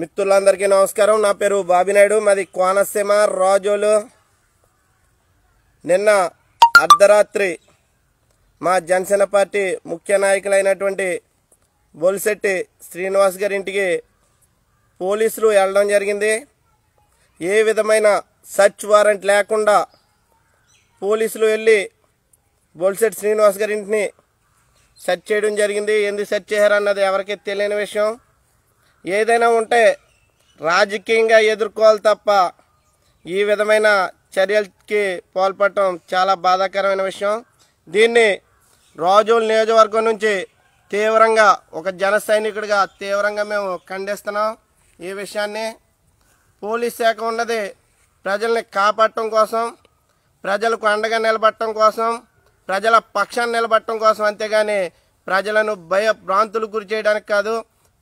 మిత్రులందరికీ నమస్కారం నా పేరు బాబినాయుడు మాది కోనసీమ రాజోలు నిన్న అర్ధరాత్రి మా జనసేన పార్టీ ముఖ్య నాయకులైనటువంటి బొలిశెట్టి శ్రీనివాస్ గారి ఇంటికి పోలీసులు వెళ్ళడం జరిగింది ఏ విధమైన సర్చ్ వారెంట్ లేకుండా పోలీసులు వెళ్ళి బొలిశెట్టి శ్రీనివాస్ గారి ఇంటిని సెర్చ్ చేయడం జరిగింది ఎందుకు సెర్చ్ చేశారన్నది ఎవరికీ తెలియని విషయం ఏదైనా ఉంటే రాజకీయంగా ఎదుర్కోవాలి తప్ప ఈ విధమైన చర్యలకి పాల్పడటం చాలా బాధాకరమైన విషయం దీన్ని రాజోల్ నియోజకవర్గం నుంచి తీవ్రంగా ఒక జన సైనికుడిగా తీవ్రంగా మేము ఖండిస్తున్నాం ఈ విషయాన్ని పోలీస్ శాఖ ఉన్నది ప్రజల్ని కాపాడటం కోసం ప్రజలకు అండగా నిలబడటం కోసం ప్రజల పక్షాన్ని నిలబడటం కోసం అంతేగాని ప్రజలను భయ భ్రాంతులు గురి చేయడానికి కాదు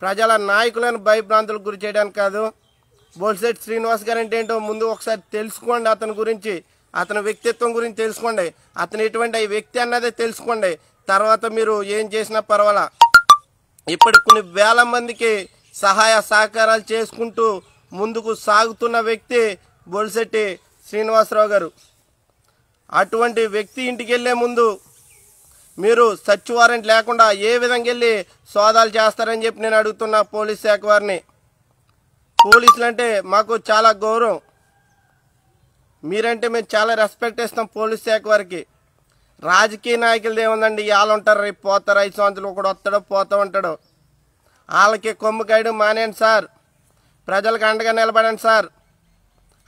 ప్రజల నాయకులను భయభ్రాంతులకు గురి చేయడానికి కాదు బోల్సెట్ శ్రీనివాస్ గారు అంటే ఏంటో ముందు ఒకసారి తెలుసుకోండి అతని గురించి అతని వ్యక్తిత్వం గురించి తెలుసుకోండి అతను ఎటువంటి వ్యక్తి అన్నదే తెలుసుకోండి తర్వాత మీరు ఏం చేసినా పర్వాలా ఇప్పటి కొన్ని వేల మందికి సహాయ సహకారాలు చేసుకుంటూ ముందుకు సాగుతున్న వ్యక్తి బొల్సెట్టి శ్రీనివాసరావు గారు అటువంటి వ్యక్తి ఇంటికి వెళ్ళే ముందు మీరు సర్చ్ వారెంట్ లేకుండా ఏ విధంగా వెళ్ళి సోదాలు చేస్తారని చెప్పి నేను అడుగుతున్నా పోలీస్ శాఖ వారిని పోలీసులు అంటే మాకు చాలా గౌరవం మీరంటే మేము చాలా రెస్పెక్ట్ ఇస్తాం పోలీస్ శాఖ వారికి రాజకీయ నాయకులది ఏముందండి వాళ్ళు ఉంటారు రేపు పోతారు ఐదు సంవత్సరాలు ఒకడు వస్తాడో పోతా ఉంటాడు వాళ్ళకి కొమ్ము కాయడం మానేయండి సార్ ప్రజలకు అండగా నిలబడండి సార్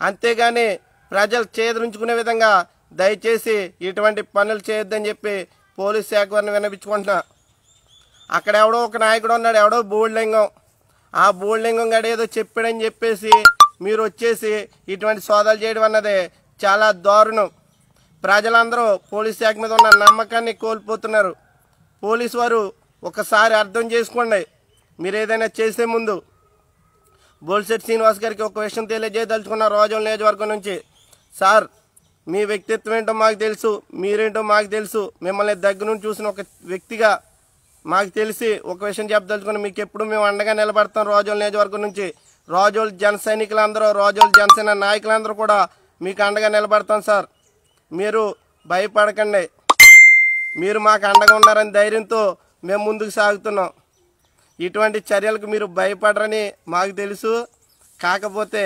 అంతేగాని ప్రజలు చేదరించుకునే విధంగా దయచేసి ఇటువంటి పనులు చేయొద్దని చెప్పి పోలీస్ శాఖ వారిని వినిపించుకుంటున్నా అక్కడ ఎవడో ఒక నాయకుడు ఉన్నాడు ఎవడో బోల్డింగం ఆ బోల్డింగం గడ ఏదో చెప్పాడని చెప్పేసి మీరు వచ్చేసి ఇటువంటి సోదాలు చేయడం అన్నది చాలా దారుణం ప్రజలందరూ పోలీస్ శాఖ మీద ఉన్న నమ్మకాన్ని కోల్పోతున్నారు పోలీసు వారు ఒకసారి అర్థం చేసుకోండి మీరు ఏదైనా చేసే ముందు బోల్సెట్ శ్రీనివాస్ గారికి ఒక విషయం తెలియజేయదలుచుకున్న రోజుల నియోజకవర్గం నుంచి సార్ మీ వ్యక్తిత్వం ఏంటో మాకు తెలుసు మీరేంటో మాకు తెలుసు మిమ్మల్ని దగ్గర నుండి చూసిన ఒక వ్యక్తిగా మాకు తెలిసి ఒక విషయం చెప్పదలుచుకుని మీకు ఎప్పుడు మేము అండగా నిలబడతాం రోజుల నియోజకవర్గం నుంచి రోజులు జన సైనికులందరూ రోజులు జనసేన నాయకులందరూ కూడా మీకు అండగా నిలబడతాం సార్ మీరు భయపడకండి మీరు మాకు అండగా ఉన్నారని ధైర్యంతో మేము ముందుకు సాగుతున్నాం ఇటువంటి చర్యలకు మీరు భయపడరని మాకు తెలుసు కాకపోతే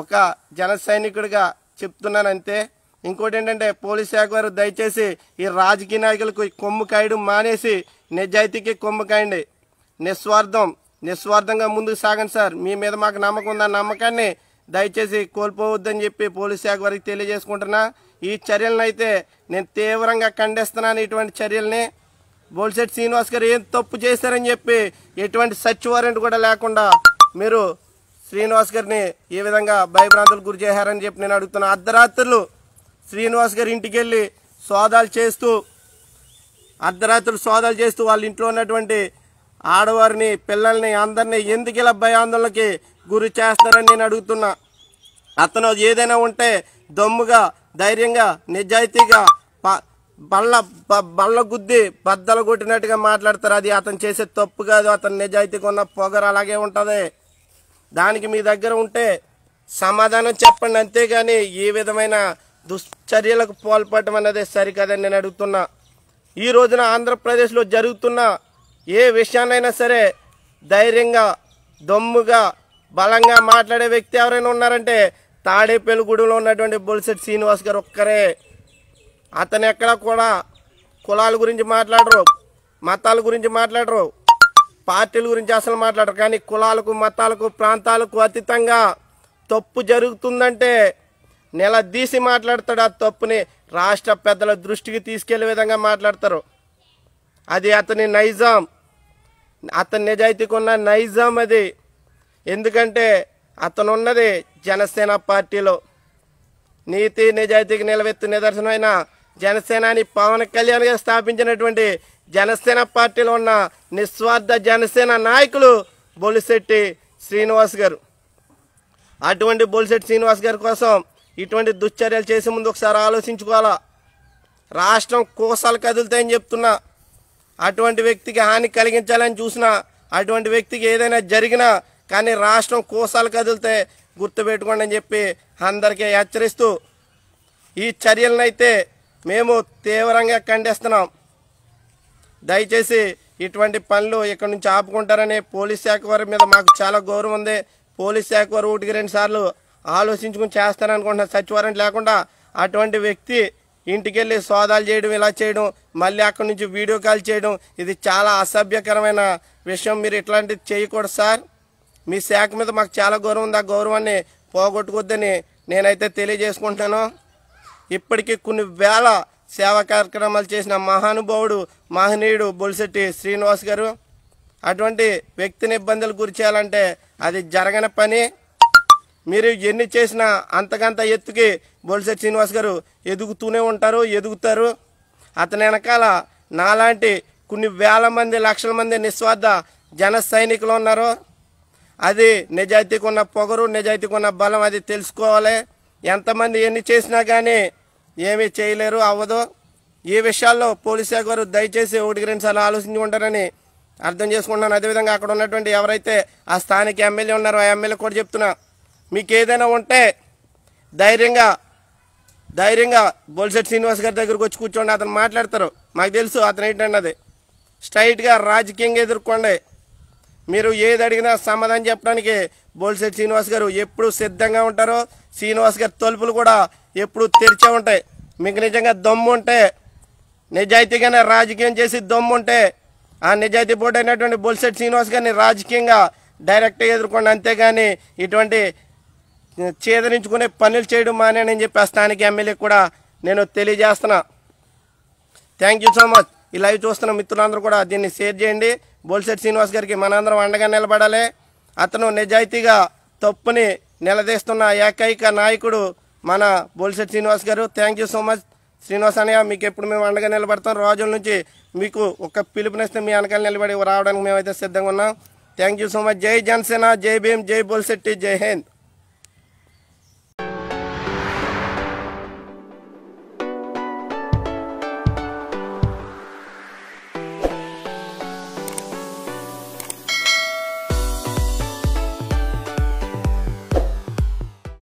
ఒక జన సైనికుడిగా చెప్తున్నానంతే ఇంకోటి ఏంటంటే పోలీస్ శాఖ వారు దయచేసి ఈ రాజకీయ నాయకులకు కొమ్ము కాయడం మానేసి నిజాయితీకి కొమ్ము కాయండి నిస్వార్థం నిస్వార్థంగా ముందుకు సాగండి సార్ మీ మీద మాకు నమ్మకం ఉందా నమ్మకాన్ని దయచేసి కోల్పోవద్దని చెప్పి పోలీస్ శాఖ వారికి తెలియజేసుకుంటున్నా ఈ చర్యలను అయితే నేను తీవ్రంగా ఖండిస్తున్నాను ఇటువంటి చర్యల్ని బోల్సెట్ శ్రీనివాస్ గారు ఏం తప్పు చేశారని చెప్పి ఎటువంటి సచ్ వారెంట్ కూడా లేకుండా మీరు శ్రీనివాస్ గారిని ఏ విధంగా భయభ్రాంతులు గురి చేశారని చెప్పి నేను అడుగుతున్నాను అర్ధరాత్రులు శ్రీనివాస్ గారి ఇంటికి వెళ్ళి సోదాలు చేస్తూ అర్ధరాత్రులు సోదాలు చేస్తూ వాళ్ళ ఇంట్లో ఉన్నటువంటి ఆడవారిని పిల్లల్ని అందరినీ ఎందుకు ఇలా భయాందోళనకి గురి చేస్తారని నేను అడుగుతున్నా అతను ఏదైనా ఉంటే దమ్ముగా ధైర్యంగా నిజాయితీగా బళ్ళ బళ్ళ గుద్ది బద్దలు కొట్టినట్టుగా మాట్లాడతారు అది అతను చేసే తప్పు కాదు అతను నిజాయితీగా ఉన్న పొగరు అలాగే ఉంటుంది దానికి మీ దగ్గర ఉంటే సమాధానం చెప్పండి అంతేగాని ఏ విధమైన దుశ్చర్యలకు పాల్పడటం అన్నదే సరికాదని నేను అడుగుతున్నా ఈ రోజున ఆంధ్రప్రదేశ్లో జరుగుతున్న ఏ విషయాన్నైనా సరే ధైర్యంగా దమ్ముగా బలంగా మాట్లాడే వ్యక్తి ఎవరైనా ఉన్నారంటే తాడేపల్లిగూడెంలో ఉన్నటువంటి బొలిసెట్ శ్రీనివాస్ గారు ఒక్కరే అతను ఎక్కడ కూడా కులాల గురించి మాట్లాడరు మతాల గురించి మాట్లాడరు పార్టీల గురించి అసలు మాట్లాడరు కానీ కులాలకు మతాలకు ప్రాంతాలకు అతీతంగా తప్పు జరుగుతుందంటే నిలదీసి మాట్లాడతాడు ఆ తప్పుని రాష్ట్ర పెద్దల దృష్టికి తీసుకెళ్లే విధంగా మాట్లాడతారు అది అతని నైజాం అతని నిజాయితీకి ఉన్న నైజాం అది ఎందుకంటే అతను ఉన్నది జనసేన పార్టీలో నీతి నిజాయితీకి నిలవెత్తు నిదర్శనమైన జనసేనాని పవన్ కళ్యాణ్ గారు స్థాపించినటువంటి జనసేన పార్టీలో ఉన్న నిస్వార్థ జనసేన నాయకులు బొలిశెట్టి శ్రీనివాస్ గారు అటువంటి బొలిశెట్టి శ్రీనివాస్ గారి కోసం ఇటువంటి దుశ్చర్యలు చేసే ముందు ఒకసారి ఆలోచించుకోవాలా రాష్ట్రం కోసాలు కదులుతాయని చెప్తున్నా అటువంటి వ్యక్తికి హాని కలిగించాలని చూసినా అటువంటి వ్యక్తికి ఏదైనా జరిగినా కానీ రాష్ట్రం కోసాలు కదిలితే గుర్తుపెట్టుకోండి అని చెప్పి అందరికీ హెచ్చరిస్తూ ఈ చర్యలనైతే మేము తీవ్రంగా ఖండిస్తున్నాం దయచేసి ఇటువంటి పనులు ఇక్కడ నుంచి ఆపుకుంటారని పోలీస్ శాఖ వారి మీద మాకు చాలా గౌరవం ఉంది పోలీస్ శాఖ వారు ఒకటికి రెండు సార్లు ఆలోచించుకుని చేస్తారనుకుంటున్నా సచివారం లేకుండా అటువంటి వ్యక్తి ఇంటికెళ్ళి సోదాలు చేయడం ఇలా చేయడం మళ్ళీ అక్కడి నుంచి వీడియో కాల్ చేయడం ఇది చాలా అసభ్యకరమైన విషయం మీరు ఇట్లాంటిది చేయకూడదు సార్ మీ శాఖ మీద మాకు చాలా గౌరవం ఉంది ఆ గౌరవాన్ని పోగొట్టుకోద్దని నేనైతే తెలియజేసుకుంటాను ఇప్పటికీ కొన్ని వేల సేవా కార్యక్రమాలు చేసిన మహానుభావుడు మహనీయుడు బొలిశెట్టి శ్రీనివాస్ గారు అటువంటి వ్యక్తిని ఇబ్బందులు గురి చేయాలంటే అది జరగని పని మీరు ఎన్ని చేసినా అంతకంత ఎత్తుకి బొలిశెట్టి శ్రీనివాస్ గారు ఎదుగుతూనే ఉంటారు ఎదుగుతారు అతని వెనకాల నాలాంటి కొన్ని వేల మంది లక్షల మంది నిస్వార్థ జన సైనికులు ఉన్నారు అది నిజాయితీకి ఉన్న పొగరు నిజాయితీకి ఉన్న బలం అది తెలుసుకోవాలి ఎంతమంది ఎన్ని చేసినా కానీ ఏమీ చేయలేరు అవ్వదు ఈ విషయాల్లో పోలీస్ శాఖ వారు దయచేసి ఒకటికి సార్లు ఆలోచించి ఉంటారని అర్థం చేసుకుంటున్నాను అదేవిధంగా అక్కడ ఉన్నటువంటి ఎవరైతే ఆ స్థానిక ఎమ్మెల్యే ఉన్నారో ఆ ఎమ్మెల్యే కూడా చెప్తున్నా మీకు ఏదైనా ఉంటే ధైర్యంగా ధైర్యంగా బొల్సెట్ శ్రీనివాస్ గారి దగ్గరకు వచ్చి కూర్చోండి అతను మాట్లాడతారు మాకు తెలుసు అతను అది స్ట్రైట్గా రాజకీయంగా ఎదుర్కోండి మీరు ఏది అడిగినా సమాధానం చెప్పడానికి బోల్సెట్ శ్రీనివాస్ గారు ఎప్పుడు సిద్ధంగా ఉంటారో శ్రీనివాస్ గారి తలుపులు కూడా ఎప్పుడు తెరిచే ఉంటాయి మీకు నిజంగా దమ్ము ఉంటే నిజాయితీగానే రాజకీయం చేసి దమ్ము ఉంటే ఆ నిజాయితీ బోర్డు అయినటువంటి బొల్సెట్ శ్రీనివాస్ గారిని రాజకీయంగా డైరెక్ట్గా ఎదుర్కోండి అంతేగాని ఇటువంటి చేదరించుకునే పనులు చేయడం మానేనని చెప్పి ఆ స్థానిక ఎమ్మెల్యే కూడా నేను తెలియజేస్తున్నా థ్యాంక్ యూ సో మచ్ ఈ లైవ్ చూస్తున్న మిత్రులందరూ కూడా దీన్ని షేర్ చేయండి బోల్సెట్ శ్రీనివాస్ గారికి మనందరం అండగా నిలబడాలి అతను నిజాయితీగా తప్పుని నిలదీస్తున్న ఏకైక నాయకుడు మన బోల్సెట్ శ్రీనివాస్ గారు థ్యాంక్ సో మచ్ శ్రీనివాస్ అనయ్య మీకు ఎప్పుడు మేము అండగా నిలబడతాం రోజుల నుంచి మీకు ఒక పిలుపునిస్తే మీ వెనకాల నిలబడి రావడానికి మేమైతే సిద్ధంగా ఉన్నాం థ్యాంక్ సో మచ్ జై జనసేన జై భీమ్ జై బోల్సెట్టి జై హింద్